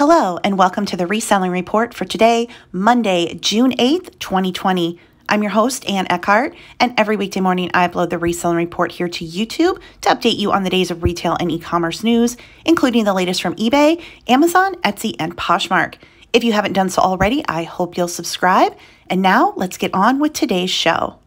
Hello, and welcome to the Reselling Report for today, Monday, June 8th, 2020. I'm your host, Ann Eckhart, and every weekday morning I upload the Reselling Report here to YouTube to update you on the days of retail and e commerce news, including the latest from eBay, Amazon, Etsy, and Poshmark. If you haven't done so already, I hope you'll subscribe. And now let's get on with today's show.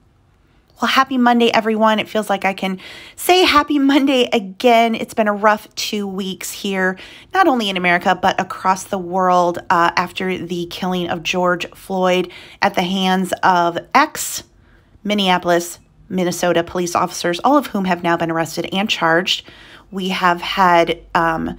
Well, happy Monday, everyone. It feels like I can say happy Monday again. It's been a rough two weeks here, not only in America, but across the world uh, after the killing of George Floyd at the hands of ex Minneapolis, Minnesota police officers, all of whom have now been arrested and charged. We have had um,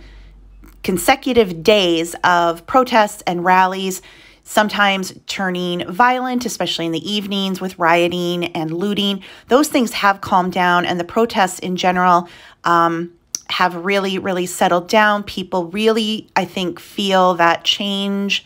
consecutive days of protests and rallies sometimes turning violent, especially in the evenings with rioting and looting. Those things have calmed down, and the protests in general um, have really, really settled down. People really, I think, feel that change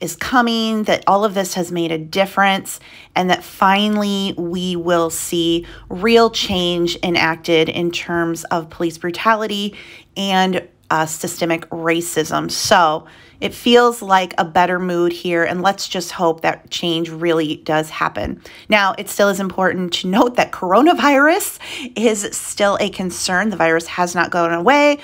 is coming, that all of this has made a difference, and that finally we will see real change enacted in terms of police brutality and uh, systemic racism. So, it feels like a better mood here, and let's just hope that change really does happen. Now, it still is important to note that coronavirus is still a concern. The virus has not gone away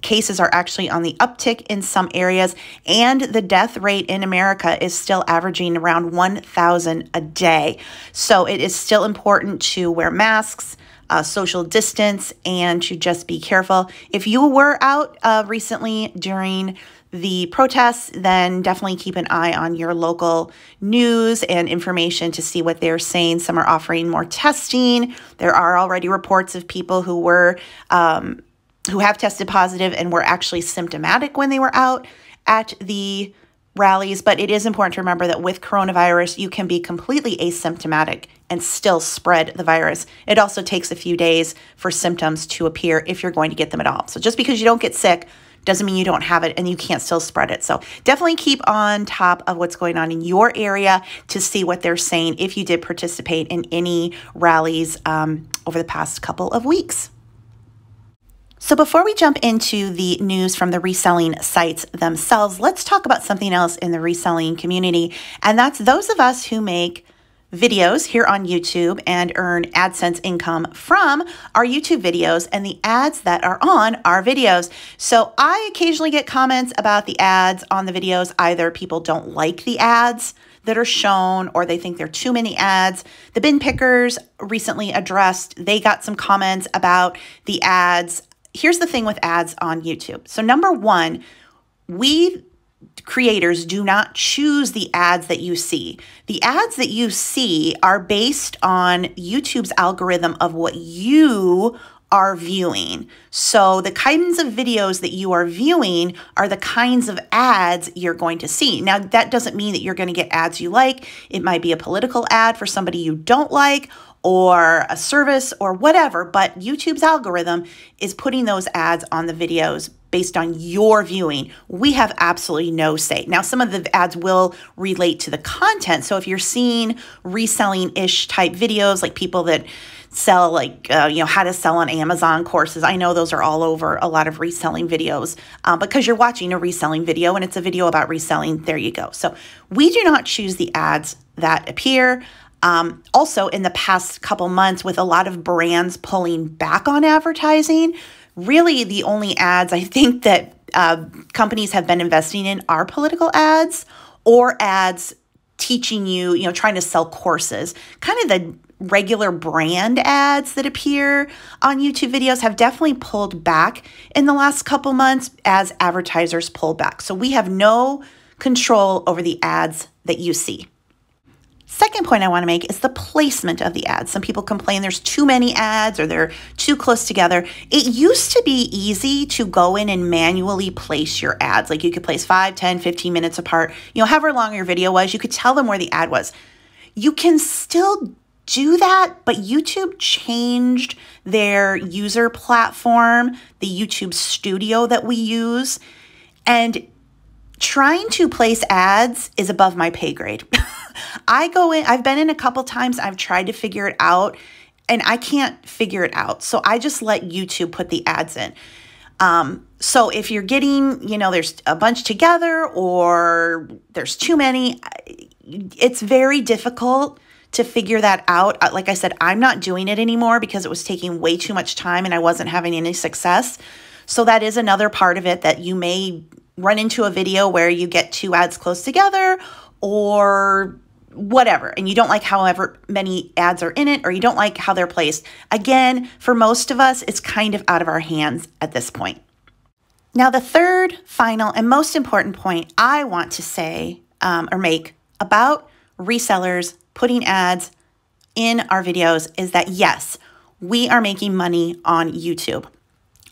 cases are actually on the uptick in some areas, and the death rate in America is still averaging around 1,000 a day. So it is still important to wear masks. Uh, social distance and to just be careful. If you were out uh, recently during the protests, then definitely keep an eye on your local news and information to see what they're saying. Some are offering more testing. There are already reports of people who were um, who have tested positive and were actually symptomatic when they were out at the rallies. But it is important to remember that with coronavirus, you can be completely asymptomatic and still spread the virus. It also takes a few days for symptoms to appear if you're going to get them at all. So just because you don't get sick doesn't mean you don't have it and you can't still spread it. So definitely keep on top of what's going on in your area to see what they're saying if you did participate in any rallies um, over the past couple of weeks. So, before we jump into the news from the reselling sites themselves, let's talk about something else in the reselling community, and that's those of us who make videos here on YouTube and earn AdSense income from our YouTube videos and the ads that are on our videos. So I occasionally get comments about the ads on the videos. Either people don't like the ads that are shown or they think there are too many ads. The bin pickers recently addressed, they got some comments about the ads. Here's the thing with ads on YouTube. So number one, we creators do not choose the ads that you see. The ads that you see are based on YouTube's algorithm of what you are viewing. So, the kinds of videos that you are viewing are the kinds of ads you're going to see. Now, that doesn't mean that you're going to get ads you like. It might be a political ad for somebody you don't like, or a service or whatever, but YouTube's algorithm is putting those ads on the videos based on your viewing. We have absolutely no say. Now, some of the ads will relate to the content. So if you're seeing reselling ish type videos, like people that sell, like, uh, you know, how to sell on Amazon courses, I know those are all over a lot of reselling videos uh, because you're watching a reselling video and it's a video about reselling. There you go. So we do not choose the ads that appear. Um, also, in the past couple months, with a lot of brands pulling back on advertising, really the only ads I think that uh, companies have been investing in are political ads or ads teaching you, you know, trying to sell courses. Kind of the regular brand ads that appear on YouTube videos have definitely pulled back in the last couple months as advertisers pull back. So we have no control over the ads that you see. Second point I want to make is the placement of the ads. Some people complain there's too many ads or they're too close together. It used to be easy to go in and manually place your ads. Like you could place 5, 10, 15 minutes apart. You know, however long your video was, you could tell them where the ad was. You can still do that, but YouTube changed their user platform, the YouTube studio that we use, and trying to place ads is above my pay grade. I go in, I've been in a couple times, I've tried to figure it out, and I can't figure it out. So I just let YouTube put the ads in. Um, so if you're getting, you know, there's a bunch together or there's too many, it's very difficult to figure that out. Uh, like I said, I'm not doing it anymore because it was taking way too much time and I wasn't having any success. So that is another part of it that you may run into a video where you get two ads close together or whatever and you don't like however many ads are in it or you don't like how they're placed again for most of us it's kind of out of our hands at this point now the third final and most important point i want to say um, or make about resellers putting ads in our videos is that yes we are making money on youtube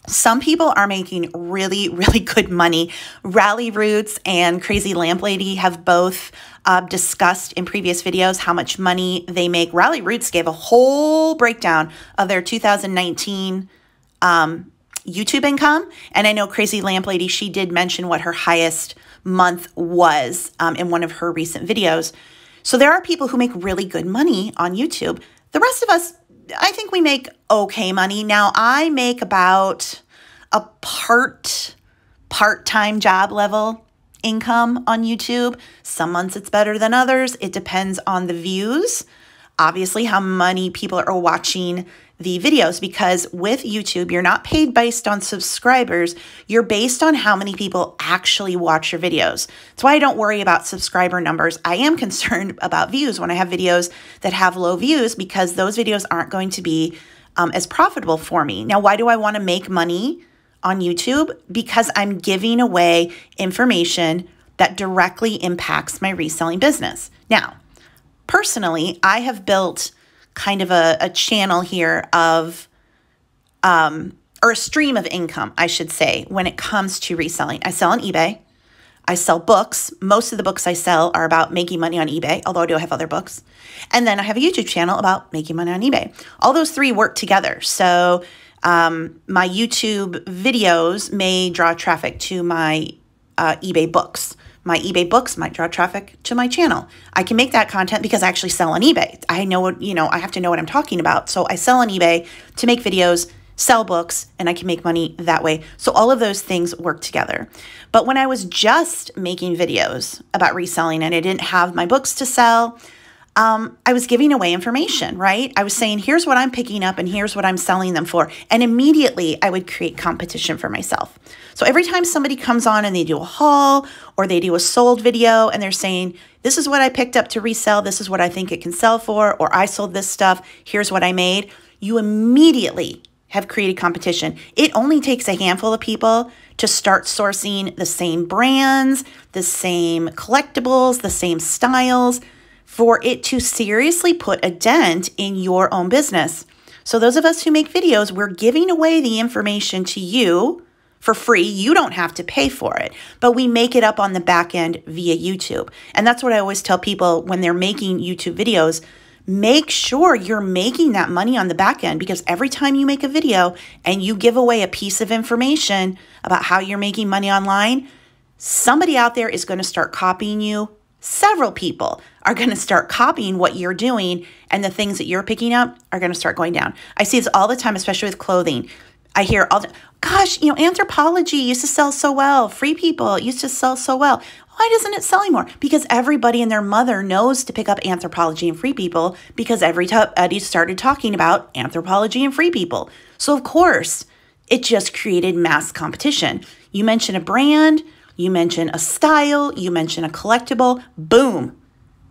some people are making really, really good money. Rally Roots and Crazy Lamp Lady have both uh, discussed in previous videos how much money they make. Rally Roots gave a whole breakdown of their 2019 um, YouTube income. And I know Crazy Lamp Lady, she did mention what her highest month was um, in one of her recent videos. So there are people who make really good money on YouTube. The rest of us, I think we make okay money. Now I make about a part part-time job level income on YouTube. Some months it's better than others. It depends on the views. Obviously, how many people are watching the videos because with YouTube, you're not paid based on subscribers, you're based on how many people actually watch your videos. That's why I don't worry about subscriber numbers. I am concerned about views when I have videos that have low views because those videos aren't going to be um, as profitable for me. Now, why do I want to make money on YouTube? Because I'm giving away information that directly impacts my reselling business. Now, personally, I have built kind of a, a channel here of, um, or a stream of income, I should say, when it comes to reselling. I sell on eBay. I sell books. Most of the books I sell are about making money on eBay, although I do have other books. And then I have a YouTube channel about making money on eBay. All those three work together. So um, my YouTube videos may draw traffic to my uh, eBay books my eBay books might draw traffic to my channel. I can make that content because I actually sell on eBay. I know what, you know, I have to know what I'm talking about. So I sell on eBay to make videos, sell books, and I can make money that way. So all of those things work together. But when I was just making videos about reselling and I didn't have my books to sell, um, I was giving away information, right? I was saying, here's what I'm picking up and here's what I'm selling them for. And immediately I would create competition for myself. So every time somebody comes on and they do a haul or they do a sold video and they're saying, this is what I picked up to resell, this is what I think it can sell for, or I sold this stuff, here's what I made, you immediately have created competition. It only takes a handful of people to start sourcing the same brands, the same collectibles, the same styles for it to seriously put a dent in your own business. So, those of us who make videos, we're giving away the information to you for free. You don't have to pay for it, but we make it up on the back end via YouTube. And that's what I always tell people when they're making YouTube videos make sure you're making that money on the back end because every time you make a video and you give away a piece of information about how you're making money online, somebody out there is going to start copying you several people are going to start copying what you're doing and the things that you're picking up are going to start going down. I see this all the time, especially with clothing. I hear all the, gosh, you know, anthropology used to sell so well. Free people used to sell so well. Why doesn't it sell anymore? Because everybody and their mother knows to pick up anthropology and free people because every time everybody started talking about anthropology and free people. So, of course, it just created mass competition. You mention a brand, you mention a style, you mention a collectible, boom,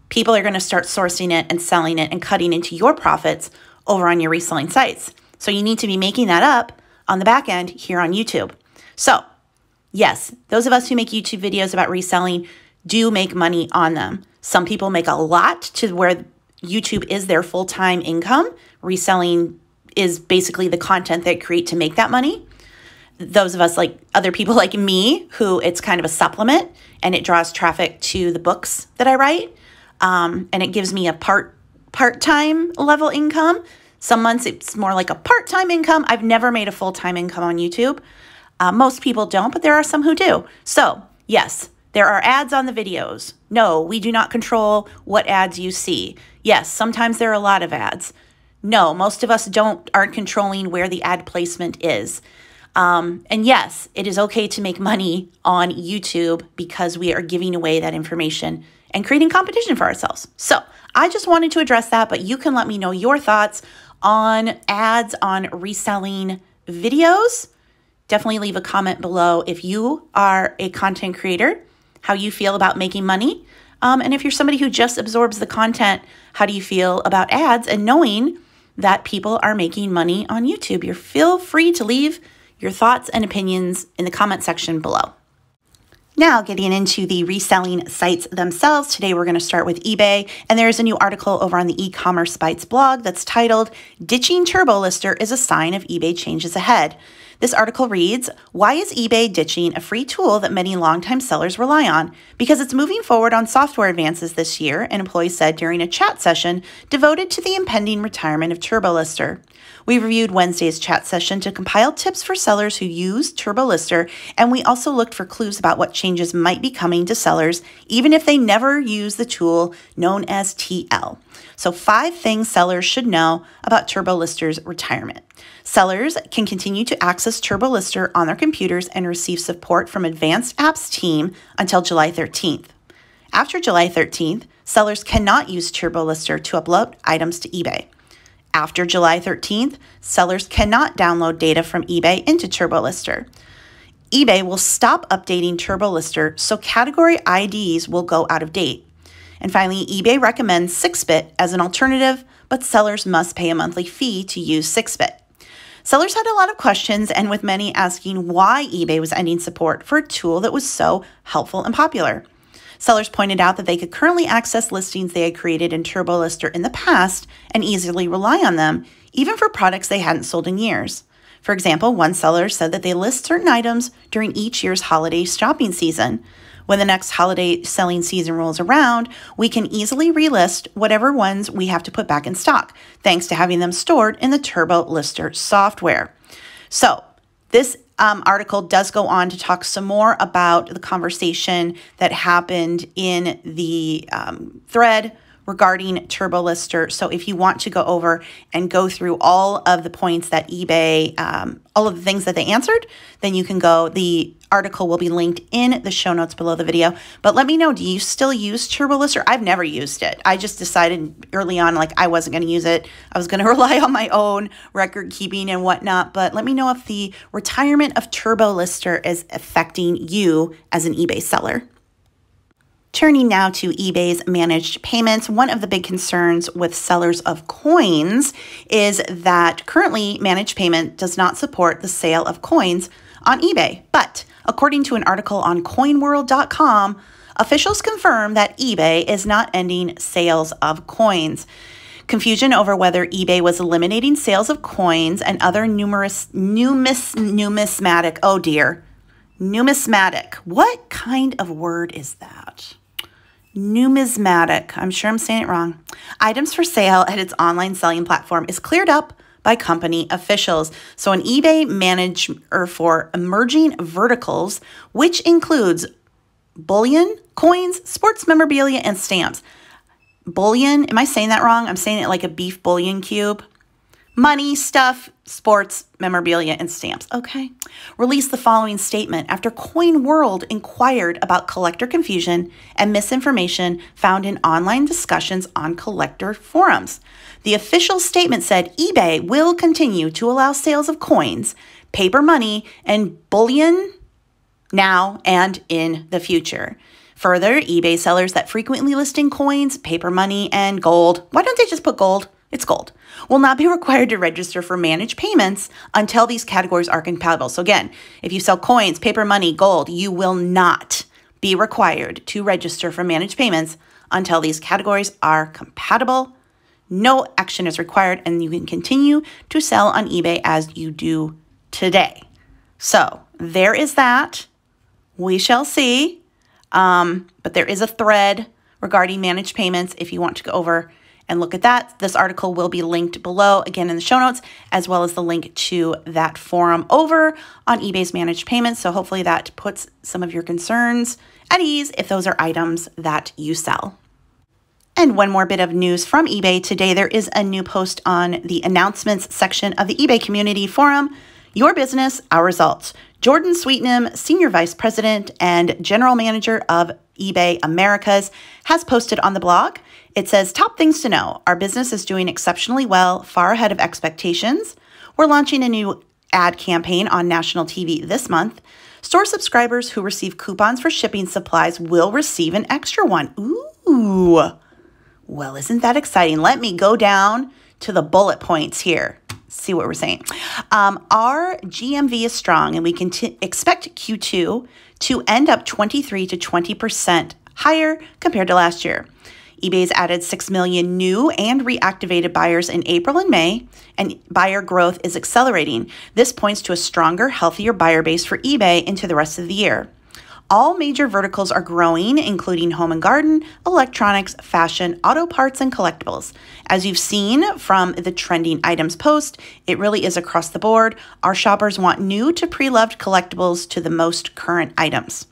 people are going to start sourcing it and selling it and cutting into your profits over on your reselling sites. So you need to be making that up on the back end here on YouTube. So, yes, those of us who make YouTube videos about reselling do make money on them. Some people make a lot to where YouTube is their full time income. Reselling is basically the content they create to make that money those of us like other people like me who it's kind of a supplement and it draws traffic to the books that I write. Um, and it gives me a part part-time level income. Some months it's more like a part-time income. I've never made a full-time income on YouTube. Uh, most people don't, but there are some who do. So, yes, there are ads on the videos. No, we do not control what ads you see. Yes, sometimes there are a lot of ads. No, most of us don't aren't controlling where the ad placement is. Um, and yes, it is okay to make money on YouTube because we are giving away that information and creating competition for ourselves. So I just wanted to address that, but you can let me know your thoughts on ads, on reselling videos. Definitely leave a comment below if you are a content creator, how you feel about making money. Um, and if you're somebody who just absorbs the content, how do you feel about ads and knowing that people are making money on YouTube? You feel free to leave your thoughts and opinions in the comment section below. Now, getting into the reselling sites themselves, today we're going to start with eBay. And there is a new article over on the e commerce bites blog that's titled Ditching TurboLister is a Sign of eBay Changes Ahead. This article reads Why is eBay ditching a free tool that many longtime sellers rely on? Because it's moving forward on software advances this year, an employee said during a chat session devoted to the impending retirement of TurboLister. We reviewed Wednesday's chat session to compile tips for sellers who use TurboLister, and we also looked for clues about what changes might be coming to sellers, even if they never use the tool known as TL. So, five things sellers should know about TurboLister's retirement. Sellers can continue to access TurboLister on their computers and receive support from Advanced Apps team until July 13th. After July 13th, sellers cannot use TurboLister to upload items to eBay. After July 13th, sellers cannot download data from eBay into TurboLister. eBay will stop updating TurboLister, so category IDs will go out of date. And finally, eBay recommends 6-bit as an alternative, but sellers must pay a monthly fee to use 6-bit. Sellers had a lot of questions, and with many asking why eBay was ending support for a tool that was so helpful and popular. Sellers pointed out that they could currently access listings they had created in TurboLister in the past and easily rely on them, even for products they hadn't sold in years. For example, one seller said that they list certain items during each year's holiday shopping season. When the next holiday selling season rolls around, we can easily relist whatever ones we have to put back in stock, thanks to having them stored in the Turbo Lister software. So, this um, article does go on to talk some more about the conversation that happened in the um, thread regarding TurboLister. So if you want to go over and go through all of the points that eBay, um, all of the things that they answered, then you can go. The article will be linked in the show notes below the video. But let me know, do you still use TurboLister? I've never used it. I just decided early on, like I wasn't going to use it. I was going to rely on my own record keeping and whatnot. But let me know if the retirement of TurboLister is affecting you as an eBay seller. Turning now to eBay's managed payments, one of the big concerns with sellers of coins is that currently managed payment does not support the sale of coins on eBay. But according to an article on coinworld.com, officials confirm that eBay is not ending sales of coins. Confusion over whether eBay was eliminating sales of coins and other numerous numis, numismatic, oh dear, Numismatic. What kind of word is that? Numismatic. I'm sure I'm saying it wrong. Items for sale at its online selling platform is cleared up by company officials. So, an eBay manager for emerging verticals, which includes bullion, coins, sports memorabilia, and stamps. Bullion, am I saying that wrong? I'm saying it like a beef bullion cube money, stuff, sports, memorabilia, and stamps. Okay. Release the following statement after Coin World inquired about collector confusion and misinformation found in online discussions on collector forums. The official statement said eBay will continue to allow sales of coins, paper money, and bullion now and in the future. Further, eBay sellers that frequently listing coins, paper money, and gold, why don't they just put gold? it's gold, will not be required to register for managed payments until these categories are compatible. So, again, if you sell coins, paper money, gold, you will not be required to register for managed payments until these categories are compatible. No action is required, and you can continue to sell on eBay as you do today. So, there is that. We shall see. Um, but there is a thread regarding managed payments if you want to go over and look at that. This article will be linked below again in the show notes, as well as the link to that forum over on eBay's managed payments. So hopefully that puts some of your concerns at ease if those are items that you sell. And one more bit of news from eBay today there is a new post on the announcements section of the eBay community forum Your Business, Our Results. Jordan Sweetnam, Senior Vice President and General Manager of eBay Americas, has posted on the blog. It says Top things to know our business is doing exceptionally well, far ahead of expectations. We're launching a new ad campaign on national TV this month. Store subscribers who receive coupons for shipping supplies will receive an extra one. Ooh. Well, isn't that exciting? Let me go down to the bullet points here. See what we're saying. Um, our GMV is strong, and we can expect Q2 to end up 23 to 20% higher compared to last year eBay's added 6 million new and reactivated buyers in April and May, and buyer growth is accelerating. This points to a stronger, healthier buyer base for eBay into the rest of the year. All major verticals are growing, including home and garden, electronics, fashion, auto parts, and collectibles. As you've seen from the trending items post, it really is across the board. Our shoppers want new to pre loved collectibles to the most current items.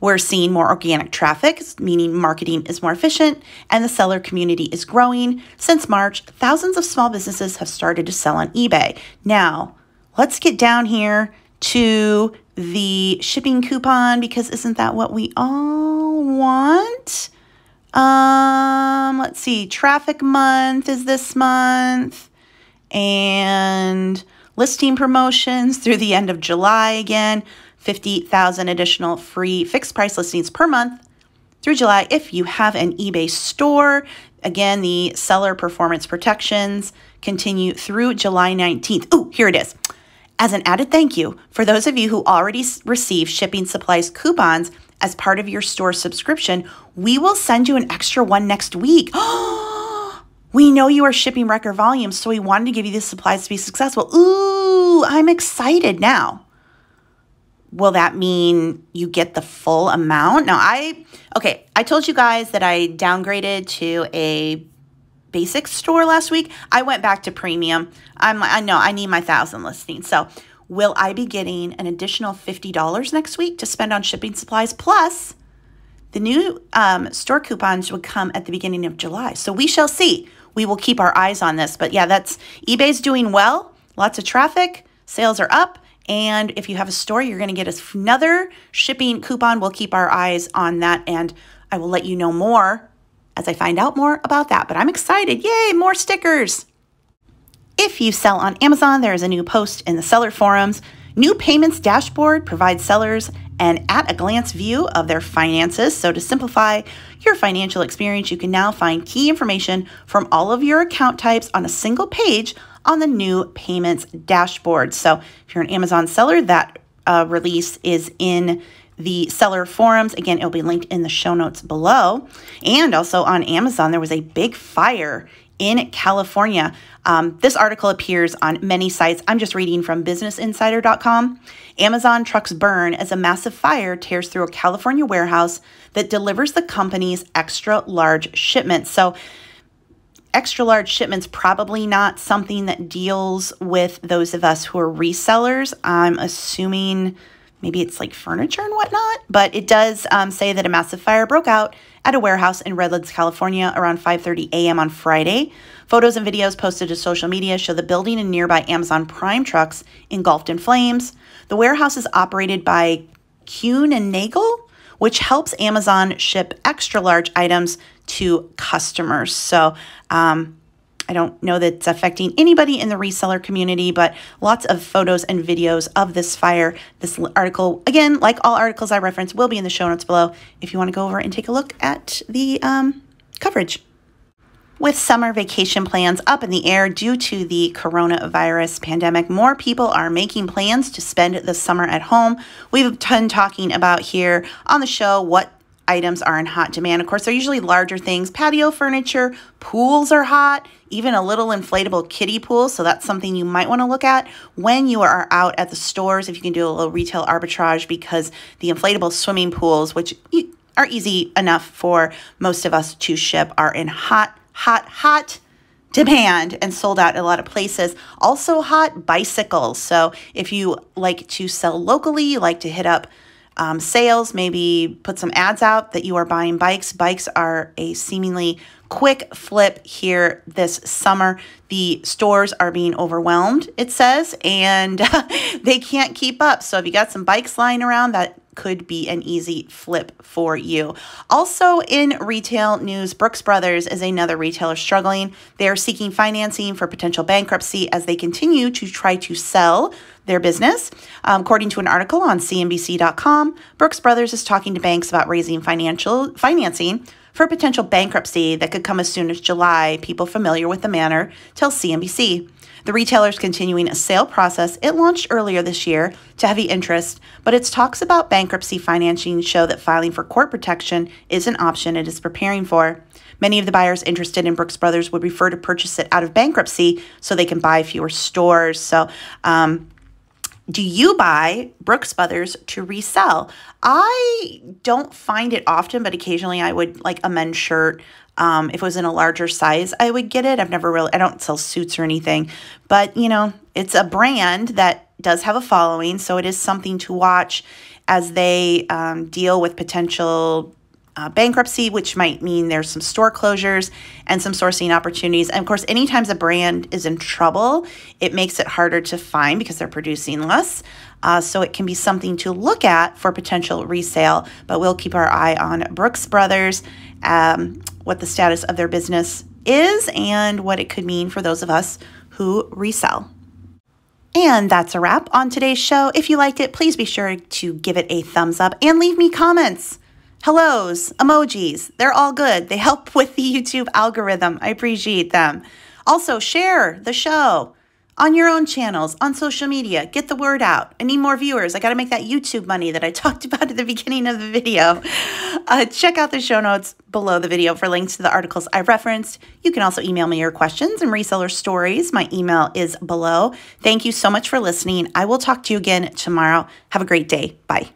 We're seeing more organic traffic, meaning marketing is more efficient, and the seller community is growing. Since March, thousands of small businesses have started to sell on eBay. Now, let's get down here to the shipping coupon because isn't that what we all want? Um, let's see, traffic month is this month, and listing promotions through the end of July again. 50,000 additional free fixed price listings per month through July if you have an eBay store. Again, the seller performance protections continue through July 19th. Oh, here it is. As an added thank you, for those of you who already receive shipping supplies coupons as part of your store subscription, we will send you an extra one next week. we know you are shipping record volumes, so we wanted to give you the supplies to be successful. Ooh, I'm excited now will that mean you get the full amount? Now, I, okay, I told you guys that I downgraded to a basic store last week. I went back to premium. I'm, I know I need my thousand listings. So, will I be getting an additional $50 next week to spend on shipping supplies? Plus, the new um, store coupons would come at the beginning of July. So, we shall see. We will keep our eyes on this. But yeah, that's eBay's doing well, lots of traffic, sales are up and if you have a store, you're going to get another shipping coupon. We'll keep our eyes on that and I will let you know more as I find out more about that. But I'm excited. Yay, more stickers. If you sell on Amazon, there is a new post in the seller forums. New payments dashboard provides sellers an at a glance view of their finances. So, to simplify your financial experience, you can now find key information from all of your account types on a single page on the new payments dashboard. So, if you're an Amazon seller, that uh, release is in the seller forums. Again, it'll be linked in the show notes below. And also on Amazon, there was a big fire in California. Um, this article appears on many sites. I'm just reading from businessinsider.com. Amazon trucks burn as a massive fire tears through a California warehouse that delivers the company's extra large shipments. So, extra large shipments probably not something that deals with those of us who are resellers. I'm assuming maybe it's like furniture and whatnot, but it does um, say that a massive fire broke out at a warehouse in Redlands, California around 5.30 a.m. on Friday. Photos and videos posted to social media show the building and nearby Amazon Prime trucks engulfed in flames. The warehouse is operated by Kuhn and Nagel, which helps Amazon ship extra large items to customers. So um, I don't know that it's affecting anybody in the reseller community, but lots of photos and videos of this fire. This article, again, like all articles I reference, will be in the show notes below if you want to go over and take a look at the um, coverage. With summer vacation plans up in the air due to the coronavirus pandemic, more people are making plans to spend the summer at home. We've been talking about here on the show what items are in hot demand. Of course, they're usually larger things. Patio furniture, pools are hot, even a little inflatable kiddie pool. So that's something you might want to look at when you are out at the stores. If you can do a little retail arbitrage, because the inflatable swimming pools, which are easy enough for most of us to ship, are in hot, hot, hot demand and sold out a lot of places. Also, hot bicycles. So, if you like to sell locally, you like to hit up um, sales, maybe put some ads out that you are buying bikes. Bikes are a seemingly quick flip here this summer. The stores are being overwhelmed, it says, and they can't keep up. So if you got some bikes lying around that could be an easy flip for you. Also, in retail news, Brooks Brothers is another retailer struggling. They are seeking financing for potential bankruptcy as they continue to try to sell their business. Um, according to an article on CNBC.com, Brooks Brothers is talking to banks about raising financial financing for a potential bankruptcy that could come as soon as July. People familiar with the manor tell CNBC. The retailer is continuing a sale process it launched earlier this year to heavy interest, but its talks about bankruptcy financing show that filing for court protection is an option it is preparing for. Many of the buyers interested in Brooks Brothers would prefer to purchase it out of bankruptcy so they can buy fewer stores. So, um, do you buy Brooks Brothers to resell? I don't find it often, but occasionally I would like a men's shirt. Um, if it was in a larger size, I would get it. I've never really, I don't sell suits or anything, but you know, it's a brand that does have a following. So it is something to watch as they um, deal with potential uh, bankruptcy, which might mean there's some store closures and some sourcing opportunities. And of course, anytime a brand is in trouble, it makes it harder to find because they're producing less. Uh, so it can be something to look at for potential resale, but we'll keep our eye on Brooks Brothers, um, what the status of their business is, and what it could mean for those of us who resell. And that's a wrap on today's show. If you liked it, please be sure to give it a thumbs up and leave me comments hellos, emojis. They're all good. They help with the YouTube algorithm. I appreciate them. Also, share the show on your own channels, on social media. Get the word out. I need more viewers. I got to make that YouTube money that I talked about at the beginning of the video. Uh, check out the show notes below the video for links to the articles I referenced. You can also email me your questions and reseller stories. My email is below. Thank you so much for listening. I will talk to you again tomorrow. Have a great day. Bye.